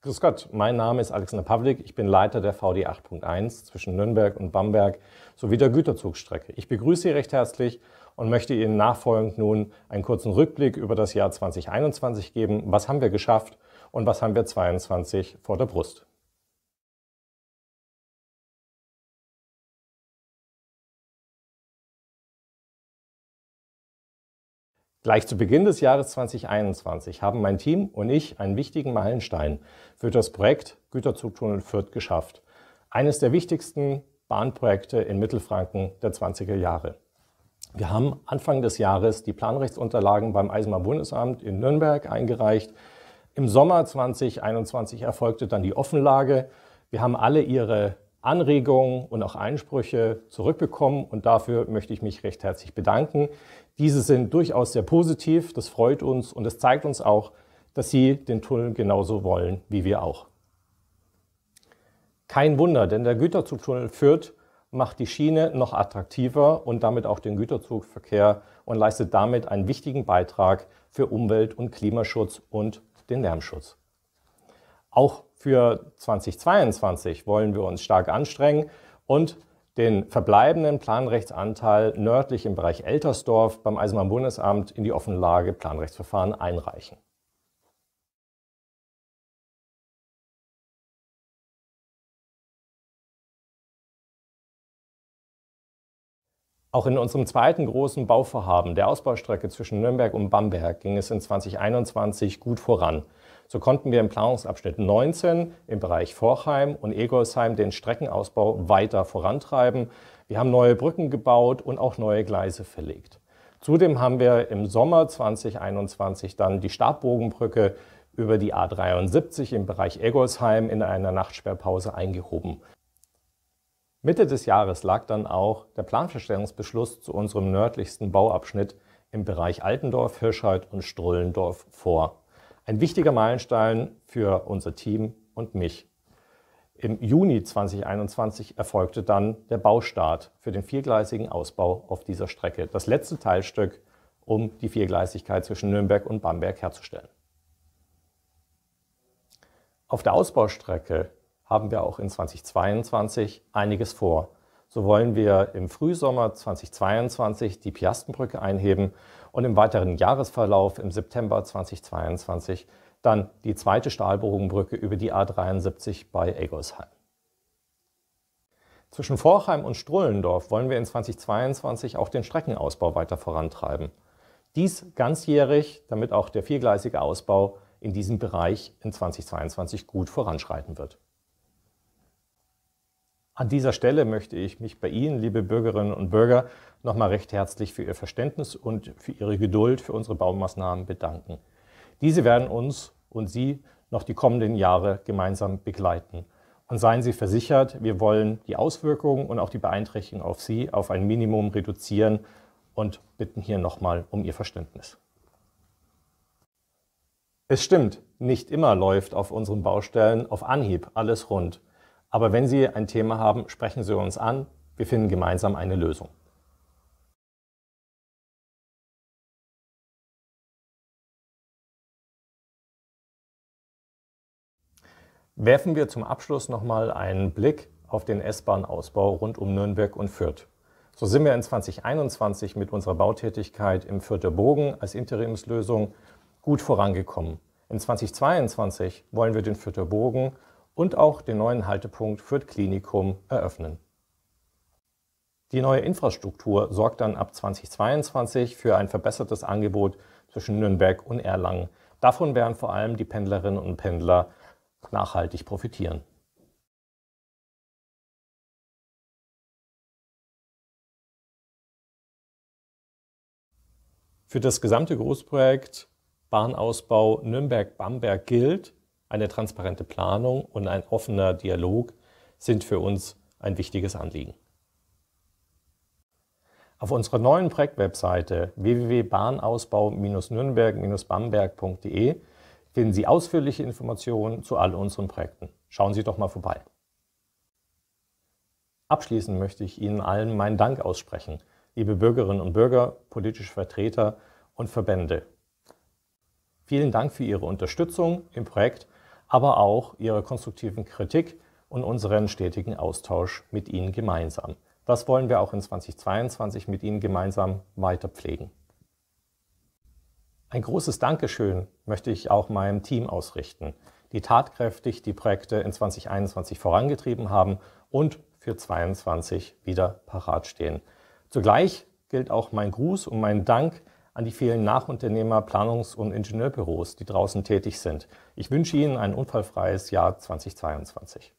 Grüß Gott, mein Name ist Alexander Pavlik, ich bin Leiter der VD 8.1 zwischen Nürnberg und Bamberg sowie der Güterzugstrecke. Ich begrüße Sie recht herzlich und möchte Ihnen nachfolgend nun einen kurzen Rückblick über das Jahr 2021 geben. Was haben wir geschafft und was haben wir 2022 vor der Brust? Gleich zu Beginn des Jahres 2021 haben mein Team und ich einen wichtigen Meilenstein für das Projekt Güterzugtunnel Fürth geschafft. Eines der wichtigsten Bahnprojekte in Mittelfranken der 20er Jahre. Wir haben Anfang des Jahres die Planrechtsunterlagen beim Eisenbahnbundesamt in Nürnberg eingereicht. Im Sommer 2021 erfolgte dann die Offenlage. Wir haben alle Ihre Anregungen und auch Einsprüche zurückbekommen und dafür möchte ich mich recht herzlich bedanken. Diese sind durchaus sehr positiv, das freut uns und es zeigt uns auch, dass sie den Tunnel genauso wollen wie wir auch. Kein Wunder, denn der Güterzugtunnel führt macht die Schiene noch attraktiver und damit auch den Güterzugverkehr und leistet damit einen wichtigen Beitrag für Umwelt- und Klimaschutz und den Lärmschutz. Auch für 2022 wollen wir uns stark anstrengen und den verbleibenden Planrechtsanteil nördlich im Bereich Eltersdorf beim Eisenbahnbundesamt in die Offenlage Planrechtsverfahren einreichen. Auch in unserem zweiten großen Bauvorhaben, der Ausbaustrecke zwischen Nürnberg und Bamberg, ging es in 2021 gut voran. So konnten wir im Planungsabschnitt 19 im Bereich Forchheim und Egolsheim den Streckenausbau weiter vorantreiben. Wir haben neue Brücken gebaut und auch neue Gleise verlegt. Zudem haben wir im Sommer 2021 dann die Stabbogenbrücke über die A73 im Bereich Egolsheim in einer Nachtsperrpause eingehoben. Mitte des Jahres lag dann auch der Planverstellungsbeschluss zu unserem nördlichsten Bauabschnitt im Bereich Altendorf, Hirschheit und Strullendorf vor. Ein wichtiger Meilenstein für unser Team und mich. Im Juni 2021 erfolgte dann der Baustart für den viergleisigen Ausbau auf dieser Strecke, das letzte Teilstück, um die Viergleisigkeit zwischen Nürnberg und Bamberg herzustellen. Auf der Ausbaustrecke haben wir auch in 2022 einiges vor. So wollen wir im Frühsommer 2022 die Piastenbrücke einheben und im weiteren Jahresverlauf im September 2022 dann die zweite Stahlbogenbrücke über die A73 bei Egosheim. Zwischen Forchheim und Strullendorf wollen wir in 2022 auch den Streckenausbau weiter vorantreiben. Dies ganzjährig, damit auch der viergleisige Ausbau in diesem Bereich in 2022 gut voranschreiten wird. An dieser Stelle möchte ich mich bei Ihnen, liebe Bürgerinnen und Bürger, nochmal recht herzlich für Ihr Verständnis und für Ihre Geduld für unsere Baumaßnahmen bedanken. Diese werden uns und Sie noch die kommenden Jahre gemeinsam begleiten. Und seien Sie versichert, wir wollen die Auswirkungen und auch die Beeinträchtigungen auf Sie auf ein Minimum reduzieren und bitten hier nochmal um Ihr Verständnis. Es stimmt, nicht immer läuft auf unseren Baustellen auf Anhieb alles rund. Aber wenn Sie ein Thema haben, sprechen Sie uns an. Wir finden gemeinsam eine Lösung. Werfen wir zum Abschluss nochmal einen Blick auf den S-Bahn-Ausbau rund um Nürnberg und Fürth. So sind wir in 2021 mit unserer Bautätigkeit im Fürther Bogen als Interimslösung gut vorangekommen. In 2022 wollen wir den Fürther Bogen und auch den neuen Haltepunkt für das Klinikum eröffnen. Die neue Infrastruktur sorgt dann ab 2022 für ein verbessertes Angebot zwischen Nürnberg und Erlangen. Davon werden vor allem die Pendlerinnen und Pendler nachhaltig profitieren. Für das gesamte Großprojekt Bahnausbau Nürnberg-Bamberg gilt, eine transparente Planung und ein offener Dialog sind für uns ein wichtiges Anliegen. Auf unserer neuen Projektwebseite wwwbahnausbau www.bahnausbau-nürnberg-bamberg.de finden Sie ausführliche Informationen zu all unseren Projekten. Schauen Sie doch mal vorbei. Abschließend möchte ich Ihnen allen meinen Dank aussprechen, liebe Bürgerinnen und Bürger, politische Vertreter und Verbände. Vielen Dank für Ihre Unterstützung im Projekt aber auch Ihrer konstruktiven Kritik und unseren stetigen Austausch mit Ihnen gemeinsam. Das wollen wir auch in 2022 mit Ihnen gemeinsam weiter pflegen. Ein großes Dankeschön möchte ich auch meinem Team ausrichten, die tatkräftig die Projekte in 2021 vorangetrieben haben und für 2022 wieder parat stehen. Zugleich gilt auch mein Gruß und mein Dank an die vielen Nachunternehmer, Planungs- und Ingenieurbüros, die draußen tätig sind. Ich wünsche Ihnen ein unfallfreies Jahr 2022.